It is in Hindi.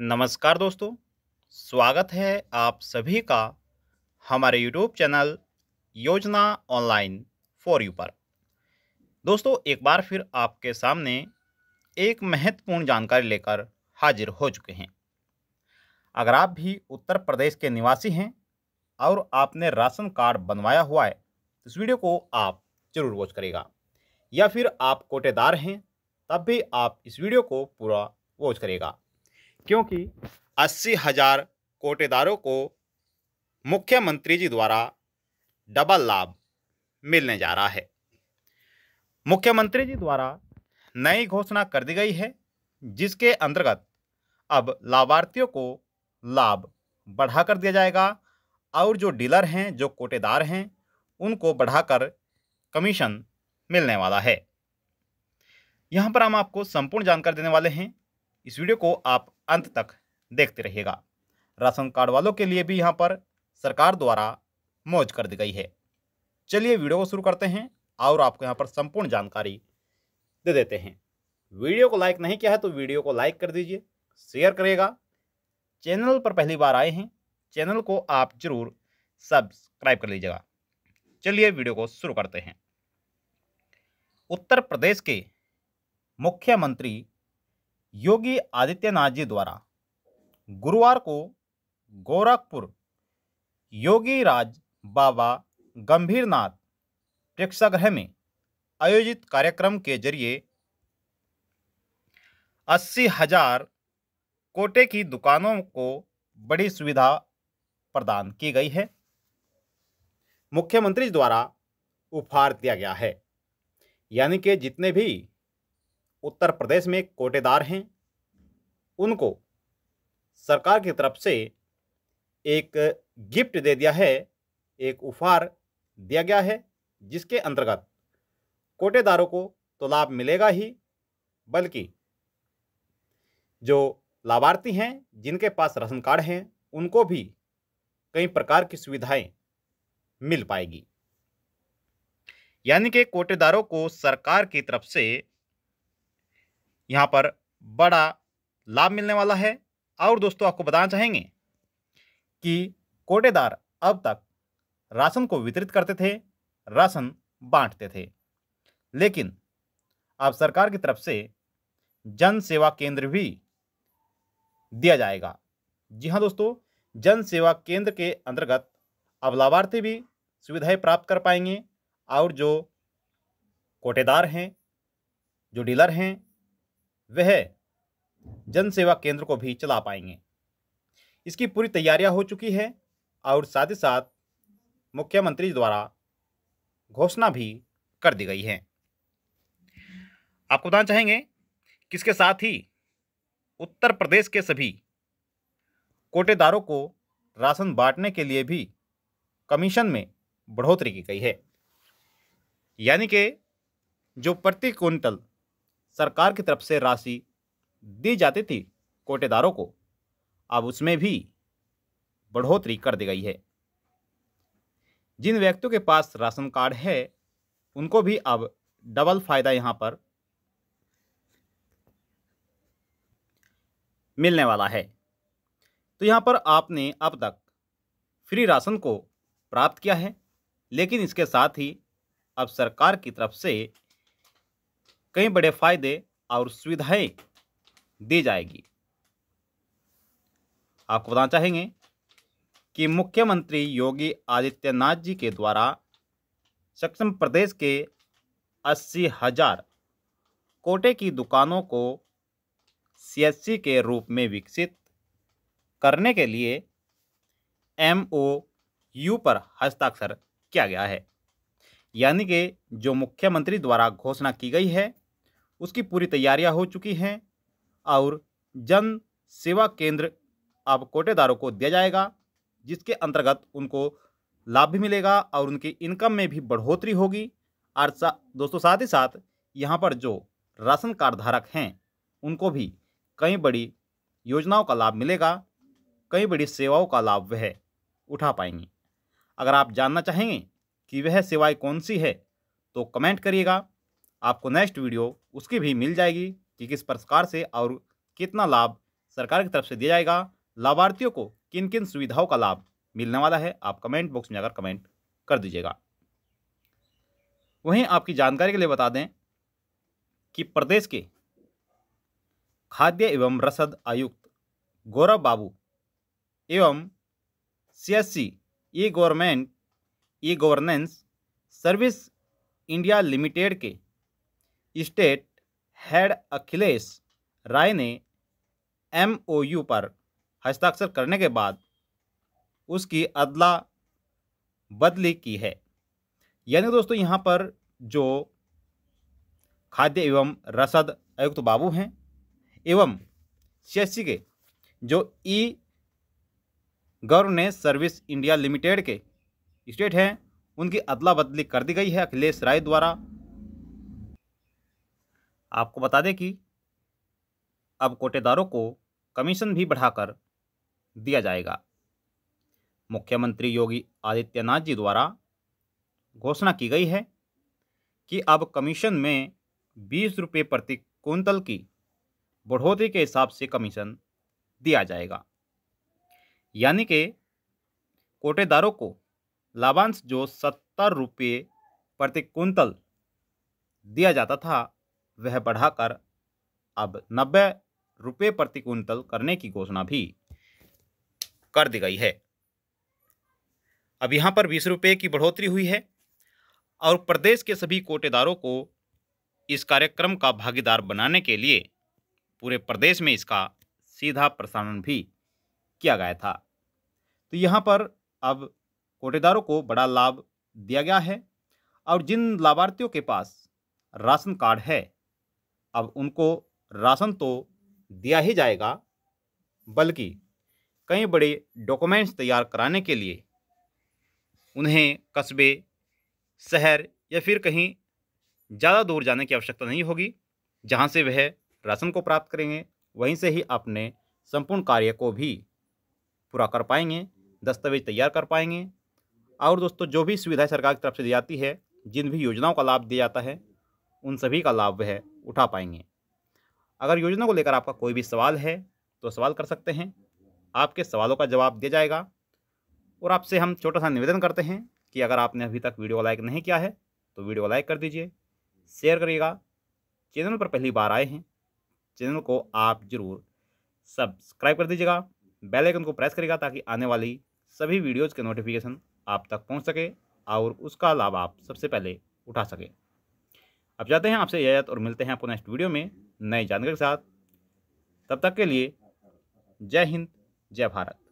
नमस्कार दोस्तों स्वागत है आप सभी का हमारे YouTube channel Yojana online for you पर दोस्तों एक बार फिर आपके सामने एक महत्वपूर्ण जानकारी लेकर हाजिर हो चुके हैं अगर आप भी उत्तर प्रदेश के निवासी हैं और आपने राशन कार्ड बनवाया हुआ है तो इस वीडियो को आप जरूर वॉच करेगा या फिर आप कोटेदार हैं तब भी आप इस वीडियो को पूरा वॉच करेगा क्योंकि अस्सी हजार कोटेदारों को मुख्यमंत्री जी द्वारा डबल लाभ मिलने जा रहा है मुख्यमंत्री जी द्वारा नई घोषणा कर दी गई है जिसके अंतर्गत अब लाभार्थियों को लाभ बढ़ाकर दिया जाएगा और जो डीलर हैं जो कोटेदार हैं उनको बढ़ाकर कमीशन मिलने वाला है यहाँ पर हम आपको संपूर्ण जानकारी देने वाले हैं इस वीडियो को आप अंत तक देखते रहिएगा राशन कार्ड वालों के लिए भी यहाँ पर सरकार द्वारा मौज कर दी गई है चलिए वीडियो को शुरू करते हैं और आपको यहाँ पर संपूर्ण जानकारी दे देते हैं वीडियो को लाइक नहीं किया है तो वीडियो को लाइक कर दीजिए शेयर करिएगा चैनल पर पहली बार आए हैं चैनल को आप जरूर सब्सक्राइब कर लीजिएगा चलिए वीडियो को शुरू करते हैं उत्तर प्रदेश के मुख्यमंत्री योगी आदित्यनाथ जी द्वारा गुरुवार को गोरखपुर योगी राज बाबा गंभीरनाथ प्रेक्षागृह में आयोजित कार्यक्रम के जरिए अस्सी हजार कोटे की दुकानों को बड़ी सुविधा प्रदान की गई है मुख्यमंत्री द्वारा उपहार दिया गया है यानी कि जितने भी उत्तर प्रदेश में कोटेदार हैं उनको सरकार की तरफ से एक गिफ्ट दे दिया है एक उपहार दिया गया है जिसके अंतर्गत कोटेदारों को तो लाभ मिलेगा ही बल्कि जो लाभार्थी हैं जिनके पास राशन कार्ड हैं उनको भी कई प्रकार की सुविधाएं मिल पाएगी यानी कि कोटेदारों को सरकार की तरफ से यहाँ पर बड़ा लाभ मिलने वाला है और दोस्तों आपको बताना चाहेंगे कि कोटेदार अब तक राशन को वितरित करते थे राशन बांटते थे लेकिन अब सरकार की तरफ से जन सेवा केंद्र भी दिया जाएगा जी हाँ दोस्तों जन सेवा केंद्र के अंतर्गत अब लाभार्थी भी सुविधाएं प्राप्त कर पाएंगे और जो कोटेदार हैं जो डीलर हैं वह जनसेवा केंद्र को भी चला पाएंगे इसकी पूरी तैयारियां हो चुकी है और साथ ही साथ मुख्यमंत्री द्वारा घोषणा भी कर दी गई है आपको बताना चाहेंगे कि इसके साथ ही उत्तर प्रदेश के सभी कोटेदारों को राशन बांटने के लिए भी कमीशन में बढ़ोतरी की गई है यानी कि जो प्रति क्विंटल सरकार की तरफ से राशि दी जाती थी कोटेदारों को अब उसमें भी बढ़ोतरी कर दी गई है जिन व्यक्तियों के पास राशन कार्ड है उनको भी अब डबल फायदा यहाँ पर मिलने वाला है तो यहाँ पर आपने अब तक फ्री राशन को प्राप्त किया है लेकिन इसके साथ ही अब सरकार की तरफ से कई बड़े फायदे और सुविधाएं दी जाएगी आपको बताना चाहेंगे कि मुख्यमंत्री योगी आदित्यनाथ जी के द्वारा सक्षम प्रदेश के अस्सी हजार कोटे की दुकानों को सीएससी के रूप में विकसित करने के लिए एम यू पर हस्ताक्षर किया गया है यानी कि जो मुख्यमंत्री द्वारा घोषणा की गई है उसकी पूरी तैयारियां हो चुकी हैं और जन सेवा केंद्र अब कोटेदारों को दिया जाएगा जिसके अंतर्गत उनको लाभ भी मिलेगा और उनकी इनकम में भी बढ़ोतरी होगी और सा, दोस्तों साथ ही साथ यहाँ पर जो राशन कार्ड धारक हैं उनको भी कई बड़ी योजनाओं का लाभ मिलेगा कई बड़ी सेवाओं का लाभ वह उठा पाएंगे अगर आप जानना चाहेंगे कि वह सेवाएं कौन सी है तो कमेंट करिएगा आपको नेक्स्ट वीडियो उसकी भी मिल जाएगी कि किस प्रकार से और कितना लाभ सरकार की तरफ से दिया जाएगा लाभार्थियों को किन किन सुविधाओं का लाभ मिलने वाला है आप कमेंट बॉक्स में जाकर कमेंट कर दीजिएगा वहीं आपकी जानकारी के लिए बता दें कि प्रदेश के खाद्य एवं रसद आयुक्त गौरव बाबू एवं CSC e government e governance service India limited के स्टेट हेड अखिलेश राय ने एमओयू पर हस्ताक्षर करने के बाद उसकी अदला बदली की है यानी दोस्तों यहाँ पर जो खाद्य एवं रसद आयुक्त बाबू हैं एवं सी के जो e e governance service India limited के स्टेट हैं उनकी अदला बदली कर दी गई है अखिलेश राय द्वारा आपको बता दें कि अब कोटेदारों को कमीशन भी बढ़ाकर दिया जाएगा मुख्यमंत्री योगी आदित्यनाथ जी द्वारा घोषणा की गई है कि अब कमीशन में बीस रुपये प्रति कुंतल की बढ़ोतरी के हिसाब से कमीशन दिया जाएगा यानी कि कोटेदारों को लाभांश जो सत्तर रुपये प्रति कुंतल दिया जाता था वह बढ़ाकर अब नब्बे रुपये प्रति क्विंटल करने की घोषणा भी कर दी गई है अब यहाँ पर बीस रुपये की बढ़ोतरी हुई है और प्रदेश के सभी कोटेदारों को इस कार्यक्रम का भागीदार बनाने के लिए पूरे प्रदेश में इसका सीधा प्रसारण भी किया गया था तो यहाँ पर अब कोटेदारों को बड़ा लाभ दिया गया है और जिन लाभार्थियों के पास राशन कार्ड है अब उनको राशन तो दिया ही जाएगा बल्कि कई बड़े डॉक्यूमेंट्स तैयार कराने के लिए उन्हें कस्बे शहर या फिर कहीं ज़्यादा दूर जाने की आवश्यकता नहीं होगी जहाँ से वह राशन को प्राप्त करेंगे वहीं से ही अपने संपूर्ण कार्य को भी पूरा कर पाएंगे दस्तावेज तैयार कर पाएंगे और दोस्तों जो भी सुविधाएँ सरकार की तरफ से दी जाती है जिन भी योजनाओं का लाभ दिया जाता है उन सभी का लाभ वह उठा पाएंगे अगर योजना को लेकर आपका कोई भी सवाल है तो सवाल कर सकते हैं आपके सवालों का जवाब दिया जाएगा और आपसे हम छोटा सा निवेदन करते हैं कि अगर आपने अभी तक वीडियो लाइक नहीं किया है तो वीडियो लाइक कर दीजिए शेयर करिएगा चैनल पर पहली बार आए हैं चैनल को आप ज़रूर सब्सक्राइब कर दीजिएगा बेल आइकन को प्रेस करिएगा ताकि आने वाली सभी वीडियोज़ के नोटिफिकेशन आप तक पहुंच सके और उसका लाभ आप सबसे पहले उठा सकें अब जाते हैं आपसे इजाज़त और मिलते हैं आपको नेक्स्ट वीडियो में नई जानकारी के साथ तब तक के लिए जय हिंद जय भारत